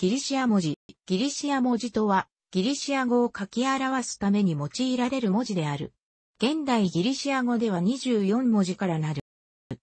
ギリシア文字。ギリシア文字とは、ギリシア語を書き表すために用いられる文字である。現代ギリシア語では24文字からなる。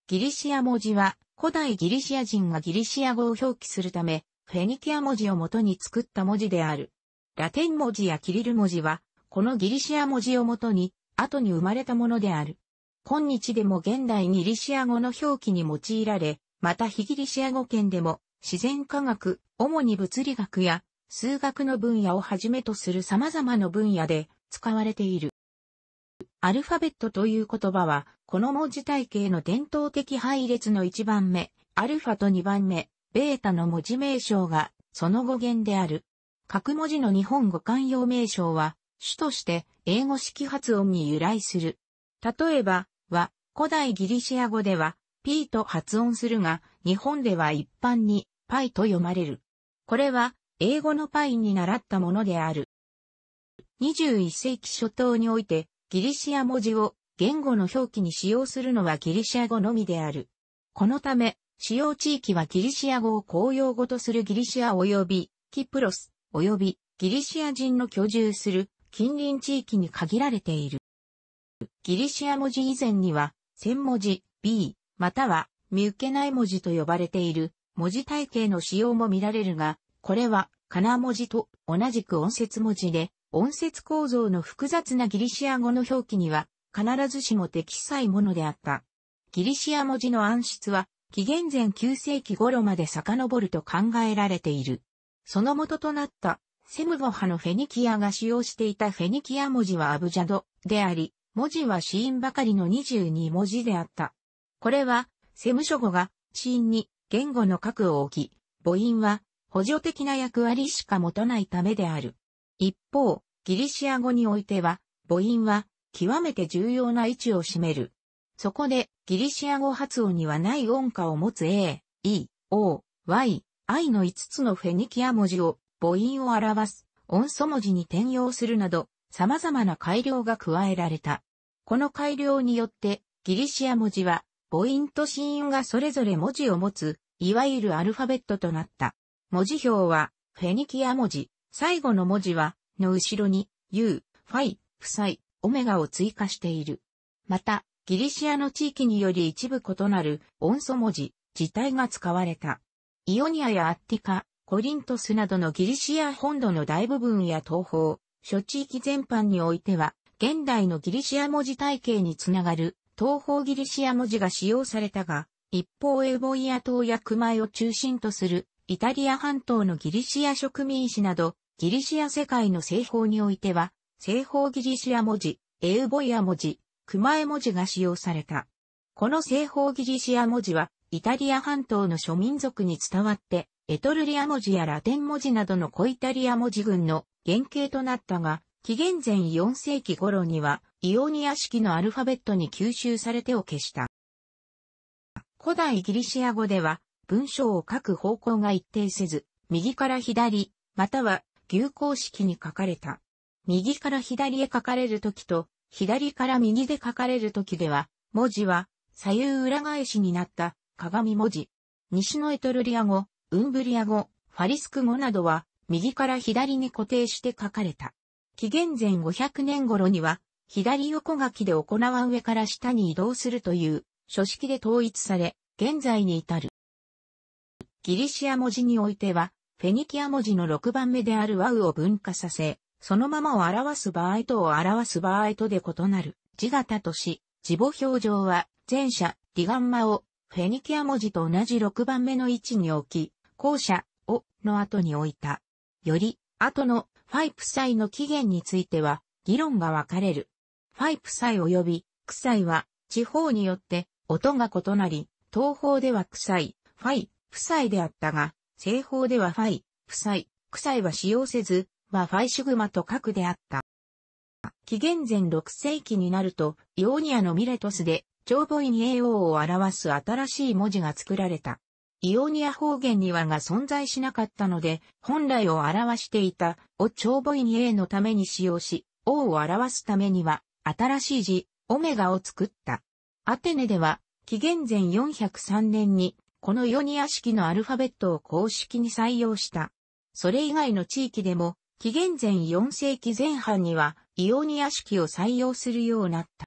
ギリシア文字は、古代ギリシア人がギリシア語を表記するため、フェニキア文字を元に作った文字である。ラテン文字やキリル文字は、このギリシア文字を元に、後に生まれたものである。今日でも現代ギリシア語の表記に用いられ、また非ギリシア語圏でも自然科学、主に物理学や数学の分野をはじめとする様々な分野で使われている。アルファベットという言葉は、この文字体系の伝統的配列の1番目、アルファと2番目、ベータの文字名称が、その語源である。各文字の日本語慣用名称は、主として英語式発音に由来する。例えば、は、古代ギリシア語では、P と発音するが、日本では一般にパイと読まれる。これは、英語のパイに習ったものである。21世紀初頭において、ギリシア文字を言語の表記に使用するのはギリシア語のみである。このため、使用地域はギリシア語を公用語とするギリシア及び、キプロス及びギリシア人の居住する近隣地域に限られている。ギリシア文字以前には、千文字、B、または、見受けない文字と呼ばれている文字体系の使用も見られるが、これは、カナ文字と同じく音節文字で、音節構造の複雑なギリシア語の表記には、必ずしも適さいものであった。ギリシア文字の暗室は、紀元前9世紀頃まで遡ると考えられている。その元となった、セムゴ派のフェニキアが使用していたフェニキア文字はアブジャドであり、文字は死因ばかりの22文字であった。これは、セム書語が死因に言語の核を置き、母音は補助的な役割しか持たないためである。一方、ギリシア語においては、母音は極めて重要な位置を占める。そこで、ギリシア語発音にはない音化を持つ A、E、O、Y、I の5つのフェニキア文字を母音を表す音素文字に転用するなど、様々な改良が加えられた。この改良によって、ギリシア文字は母音と子音がそれぞれ文字を持ついわゆるアルファベットとなった。文字表は、フェニキア文字、最後の文字は、の後ろに、U、ファイ、フサイ、オメガを追加している。また、ギリシアの地域により一部異なる音素文字、自体が使われた。イオニアやアッティカ、コリントスなどのギリシア本土の大部分や東方、諸地域全般においては、現代のギリシア文字体系につながる東方ギリシア文字が使用されたが、一方エウボイア島やクマを中心とするイタリア半島のギリシア植民地など、ギリシア世界の西方においては、西方ギリシア文字、エウボイア文字、クマエ文字が使用された。この西方ギリシア文字は、イタリア半島の諸民族に伝わって、エトルリア文字やラテン文字などの小イタリア文字群の原型となったが、紀元前4世紀頃には、イオニア式のアルファベットに吸収されてを消した。古代ギリシア語では、文章を書く方向が一定せず、右から左、または牛公式に書かれた。右から左へ書かれるときと、左から右で書かれるときでは、文字は左右裏返しになった鏡文字。西のエトルリア語、ウンブリア語、ファリスク語などは、右から左に固定して書かれた。紀元前500年頃には、左横書きで行わ上から下に移動するという書式で統一され、現在に至る。ギリシア文字においては、フェニキア文字の6番目であるワウを分化させ、そのままを表す場合とを表す場合とで異なる字型とし、字母表上は前者、ディガンマをフェニキア文字と同じ6番目の位置に置き、後者をの後に置いた。より、後のファイプサイの起源については議論が分かれる。ファイプサイ及びクサイは地方によって音が異なり、東方では臭い、ファイ、夫妻であったが、西方ではファイ、夫妻、臭いは使用せず、はファイシグマと核であった。紀元前6世紀になると、イオニアのミレトスで、長母イに英王を表す新しい文字が作られた。イオニア方言にはが存在しなかったので、本来を表していた、を長母イに英のために使用し、王を表すためには、新しい字、オメガを作った。アテネでは、紀元前403年に、このヨニア式のアルファベットを公式に採用した。それ以外の地域でも、紀元前4世紀前半には、イオニア式を採用するようになった。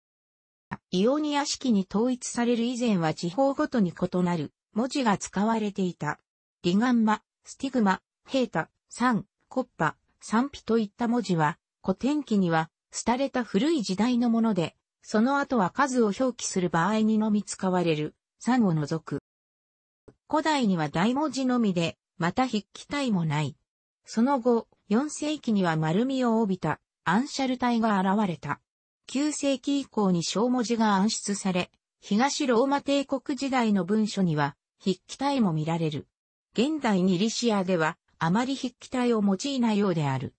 イオニア式に統一される以前は地方ごとに異なる文字が使われていた。リガンマ、スティグマ、ヘータ、サン、コッパ、サンピといった文字は古典記には廃れた古い時代のものでその後は数を表記する場合にのみ使われる、3を除く。古代には大文字のみで、また筆記体もない。その後、4世紀には丸みを帯びた、アンシャル体が現れた。9世紀以降に小文字が暗出され、東ローマ帝国時代の文書には、筆記体も見られる。現代にリシアでは、あまり筆記体を用いないようである。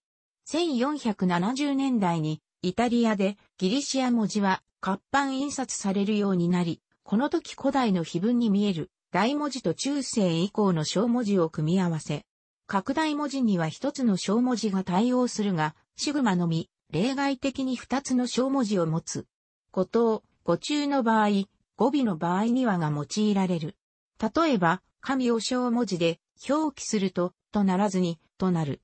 1470年代にイタリアでギリシア文字は活版印刷されるようになり、この時古代の碑文に見える大文字と中世以降の小文字を組み合わせ、拡大文字には一つの小文字が対応するが、シグマのみ、例外的に二つの小文字を持つ。古頭、語中の場合、語尾の場合にはが用いられる。例えば、神を小文字で表記すると、とならずに、となる。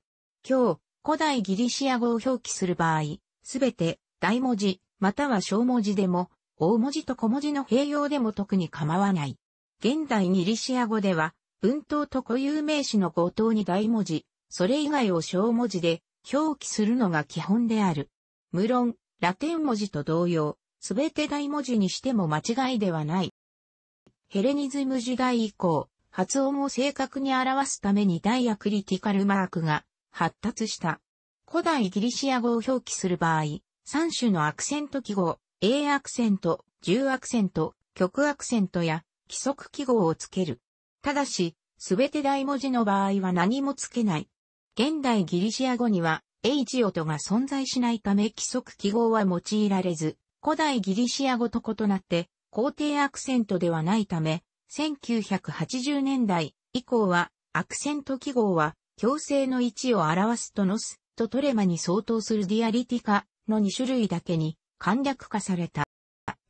今日、古代ギリシア語を表記する場合、すべて大文字、または小文字でも、大文字と小文字の併用でも特に構わない。現代ギリシア語では、文頭と固有名詞の語頭に大文字、それ以外を小文字で表記するのが基本である。無論、ラテン文字と同様、すべて大文字にしても間違いではない。ヘレニズム時代以降、発音を正確に表すためにダイアクリティカルマークが発達した。古代ギリシア語を表記する場合、3種のアクセント記号、A アクセント、重アクセント、極アクセントや規則記号をつける。ただし、すべて大文字の場合は何もつけない。現代ギリシア語には、H 音が存在しないため規則記号は用いられず、古代ギリシア語と異なって、肯定アクセントではないため、1980年代以降は、アクセント記号は、強制の位置を表すとのすとトレマに相当するディアリティカの2種類だけに簡略化された。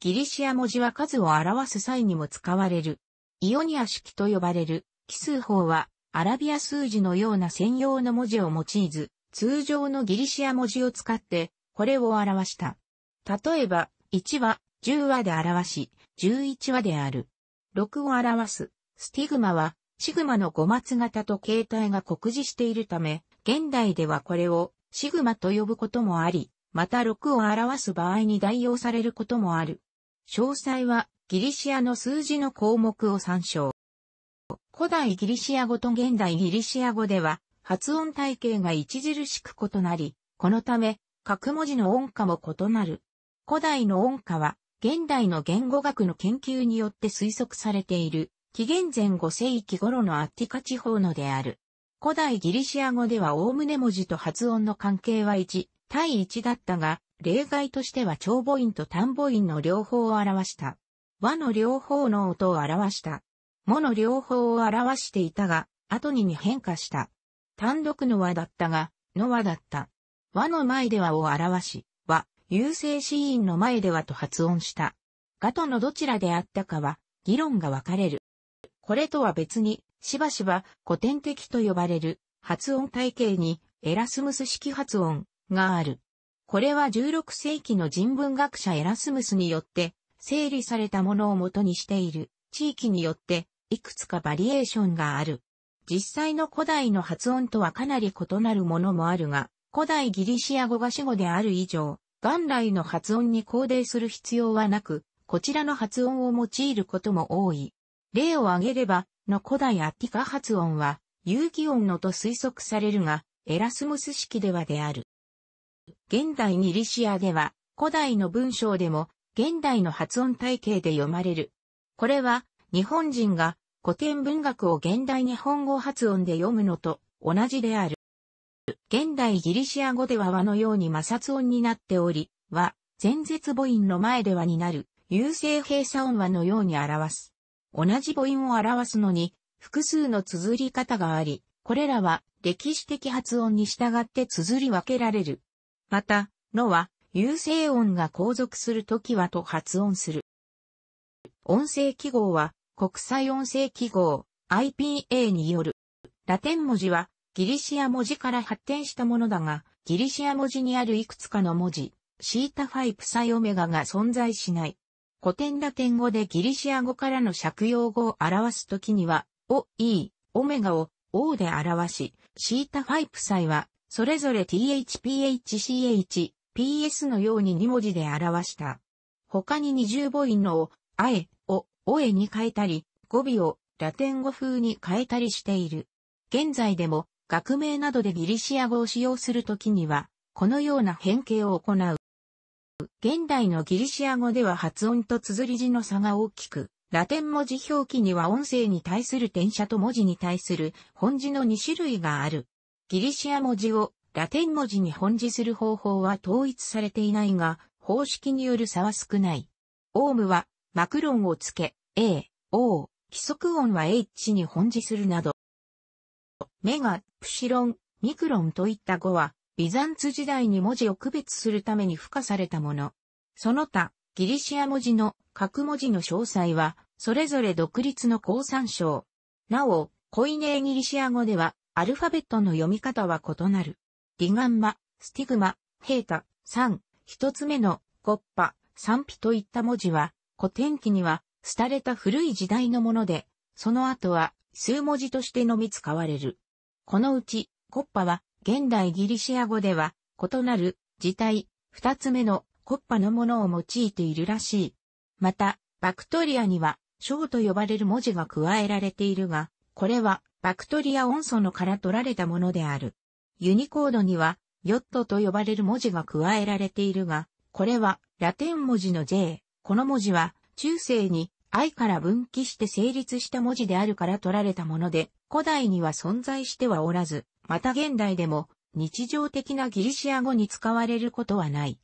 ギリシア文字は数を表す際にも使われる。イオニア式と呼ばれる奇数法はアラビア数字のような専用の文字を用いず、通常のギリシア文字を使ってこれを表した。例えば、1は10話で表し、11話である。6を表す、スティグマは、シグマの五末型と形態が酷似しているため、現代ではこれをシグマと呼ぶこともあり、また6を表す場合に代用されることもある。詳細はギリシアの数字の項目を参照。古代ギリシア語と現代ギリシア語では発音体系が著しく異なり、このため各文字の音価も異なる。古代の音化は現代の言語学の研究によって推測されている紀元前5世紀頃のアッティカ地方のである。古代ギリシア語ではおおむね文字と発音の関係は1対1だったが、例外としては長母音と短母音の両方を表した。和の両方の音を表した。もの両方を表していたが、後にに変化した。単独の和だったが、の和だった。和の前ではを表し、和、優勢子音の前ではと発音した。がとのどちらであったかは、議論が分かれる。これとは別に、しばしば古典的と呼ばれる発音体系にエラスムス式発音がある。これは16世紀の人文学者エラスムスによって整理されたものを元にしている地域によっていくつかバリエーションがある。実際の古代の発音とはかなり異なるものもあるが、古代ギリシア語が死語である以上、元来の発音に肯定する必要はなく、こちらの発音を用いることも多い。例を挙げれば、の古代アッティカ発音は、有機音のと推測されるが、エラスムス式ではである。現代ギリシアでは、古代の文章でも、現代の発音体系で読まれる。これは、日本人が古典文学を現代日本語発音で読むのと同じである。現代ギリシア語では和のように摩擦音になっており、和、前絶母音の前で和になる、優勢閉鎖音和のように表す。同じ母音を表すのに複数の綴り方があり、これらは歴史的発音に従って綴り分けられる。また、のは、有声音が後続するときはと発音する。音声記号は国際音声記号 IPA による。ラテン文字はギリシア文字から発展したものだが、ギリシア文字にあるいくつかの文字、シータファイプサイオメガが存在しない。古典ラテン語でギリシア語からの借用語を表すときには、O、E、オメガを O で表し、シータファイサイは、それぞれ THPHCH、PS のように2文字で表した。他に二重母音のを、あえ、お、おえに変えたり、語尾をラテン語風に変えたりしている。現在でも、学名などでギリシア語を使用するときには、このような変形を行う。現代のギリシア語では発音と綴り字の差が大きく、ラテン文字表記には音声に対する転写と文字に対する本字の2種類がある。ギリシア文字をラテン文字に本字する方法は統一されていないが、方式による差は少ない。オウムはマクロンをつけ、A、O、規則音は H に本字するなど、メガ、プシロン、ミクロンといった語はビザンツ時代に文字を区別するために付加されたもの。その他、ギリシア文字の各文字の詳細は、それぞれ独立の交参章。なお、コイネーギリシア語では、アルファベットの読み方は異なる。ディガンマ、スティグマ、ヘータ、サン、一つ目の、ゴッパ、サンピといった文字は、古典記には、廃れた古い時代のもので、その後は、数文字としてのみ使われる。このうち、コッパは、現代ギリシア語では、異なる、字体、二つ目の、コッパのものを用いているらしい。また、バクトリアには、章と呼ばれる文字が加えられているが、これは、バクトリア音素のから取られたものである。ユニコードには、ヨットと呼ばれる文字が加えられているが、これは、ラテン文字の J。この文字は、中世に、愛から分岐して成立した文字であるから取られたもので、古代には存在してはおらず、また現代でも日常的なギリシア語に使われることはない。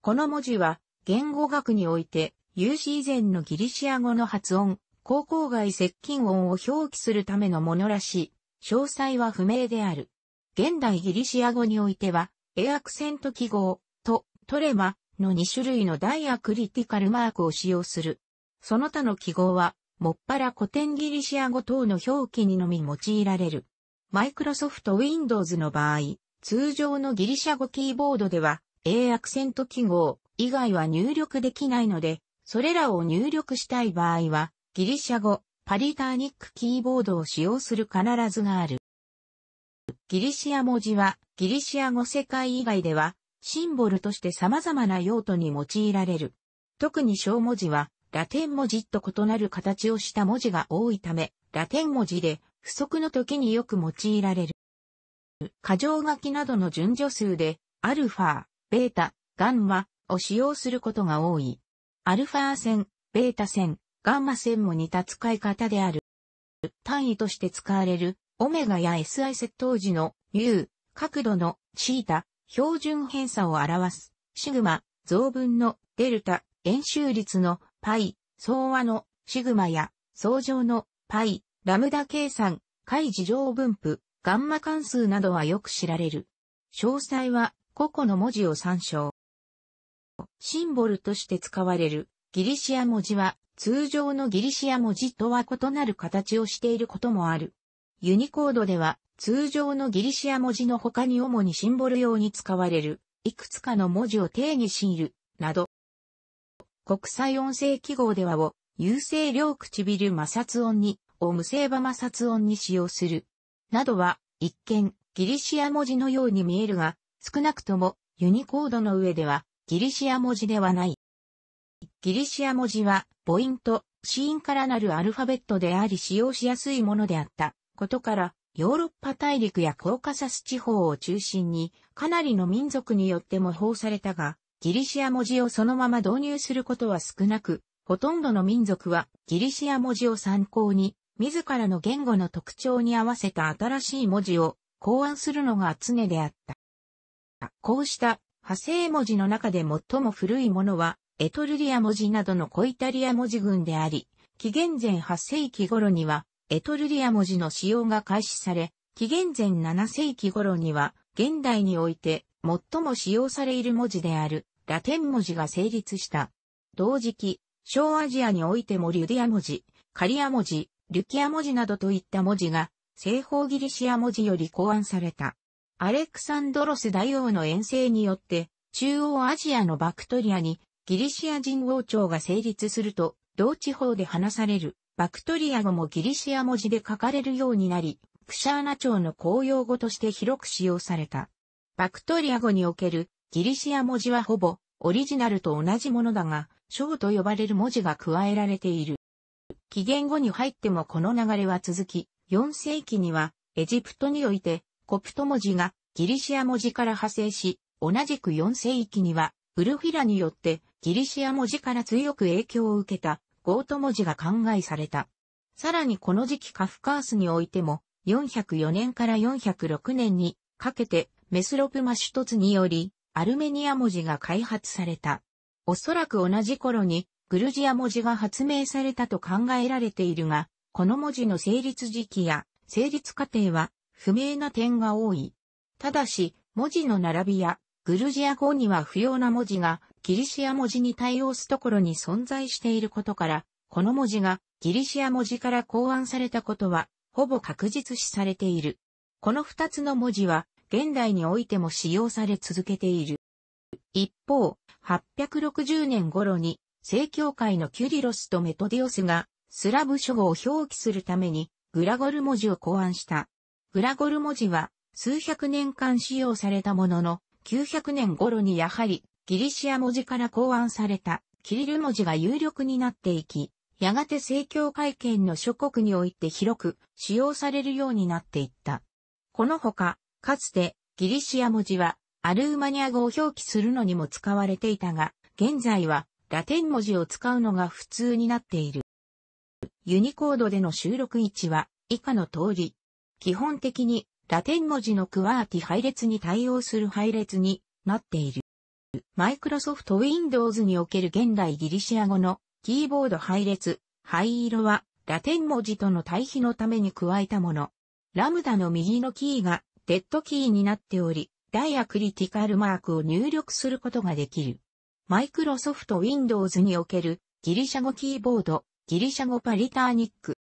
この文字は言語学において有史以前のギリシア語の発音、高校外接近音を表記するためのものらしい、詳細は不明である。現代ギリシア語においては、エアクセント記号とトレマの2種類のダイアクリティカルマークを使用する。その他の記号は、もっぱら古典ギリシア語等の表記にのみ用いられる。マイクロソフト Windows の場合、通常のギリシャ語キーボードでは、A アクセント記号以外は入力できないので、それらを入力したい場合は、ギリシャ語、パリターニックキーボードを使用する必ずがある。ギリシア文字は、ギリシア語世界以外では、シンボルとして様々な用途に用いられる。特に小文字は、ラテン文字と異なる形をした文字が多いため、ラテン文字で不足の時によく用いられる。過剰書きなどの順序数で、アルファ、ベータ、ガンマを使用することが多い。アルファ線、ベータ線、ガンマ線も似た使い方である。単位として使われる、オメガや SI 接頭時の U、角度のシータ、標準偏差を表す、シグマ、増分のデルタ、円周率のパイ、総和のシグマや、相乗のパイ、ラムダ計算、解事上分布、ガンマ関数などはよく知られる。詳細は個々の文字を参照。シンボルとして使われるギリシア文字は通常のギリシア文字とは異なる形をしていることもある。ユニコードでは通常のギリシア文字の他に主にシンボル用に使われるいくつかの文字を定義しいるなど。国際音声記号ではを有声量唇摩擦音にを無声馬摩擦音に使用する。などは、一見、ギリシア文字のように見えるが、少なくとも、ユニコードの上では、ギリシア文字ではない。ギリシア文字は、母音と子音からなるアルファベットであり使用しやすいものであったことから、ヨーロッパ大陸やコーカサス地方を中心に、かなりの民族によって模倣されたが、ギリシア文字をそのまま導入することは少なく、ほとんどの民族はギリシア文字を参考に自らの言語の特徴に合わせた新しい文字を考案するのが常であった。こうした派生文字の中で最も古いものは、エトルリア文字などのコイタリア文字群であり、紀元前8世紀頃には、エトルリア文字の使用が開始され、紀元前7世紀頃には、現代において最も使用される文字であるラテン文字が成立した。同時期、小アジアにおいてもリュディア文字、カリア文字、リュキア文字などといった文字が、西方ギリシア文字より考案された。アレクサンドロス大王の遠征によって、中央アジアのバクトリアにギリシア人王朝が成立すると、同地方で話されるバクトリア語もギリシア文字で書かれるようになり、クシャーナ朝の公用語として広く使用された。バクトリア語におけるギリシア文字はほぼオリジナルと同じものだが、章と呼ばれる文字が加えられている。紀元後に入ってもこの流れは続き、4世紀にはエジプトにおいてコプト文字がギリシア文字から派生し、同じく4世紀にはウルフィラによってギリシア文字から強く影響を受けたゴート文字が考えされた。さらにこの時期カフカースにおいても404年から406年にかけてメスロプマシュトツによりアルメニア文字が開発された。おそらく同じ頃にグルジア文字が発明されたと考えられているが、この文字の成立時期や成立過程は不明な点が多い。ただし、文字の並びや、グルジア語には不要な文字がギリシア文字に対応すところに存在していることから、この文字がギリシア文字から考案されたことは、ほぼ確実視されている。この二つの文字は、現代においても使用され続けている。一方、860年頃に正教会のキュリロスとメトディオスが、スラブ書語を表記するために、グラゴル文字を考案した。グラゴル文字は、数百年間使用されたものの、900年頃にやはり、ギリシア文字から考案された、キリル文字が有力になっていき、やがて正教会圏の諸国において広く使用されるようになっていった。このほか、かつてギリシア文字はアルーマニア語を表記するのにも使われていたが、現在はラテン文字を使うのが普通になっている。ユニコードでの収録位置は以下の通り。基本的にラテン文字のクワーティ配列に対応する配列になっている。マイクロソフト Windows における現代ギリシア語のキーボード配列、灰色はラテン文字との対比のために加えたもの。ラムダの右のキーがデッドキーになっており、ダイアクリティカルマークを入力することができる。マイクロソフト Windows におけるギリシャ語キーボード、ギリシャ語パリターニック。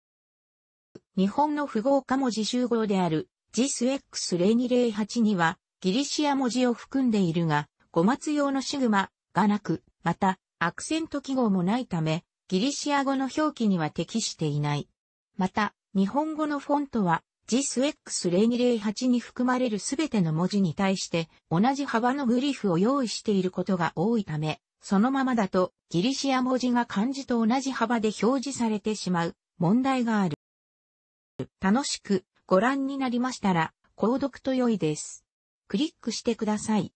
日本の符号化文字集合である JISX0208 にはギリシア文字を含んでいるが、語末用のシグマがなく、またアクセント記号もないため、ギリシア語の表記には適していない。また、日本語のフォントは j i s x 0 0 8に含まれるすべての文字に対して同じ幅のグリフを用意していることが多いため、そのままだとギリシア文字が漢字と同じ幅で表示されてしまう問題がある。楽しくご覧になりましたら、購読と良いです。クリックしてください。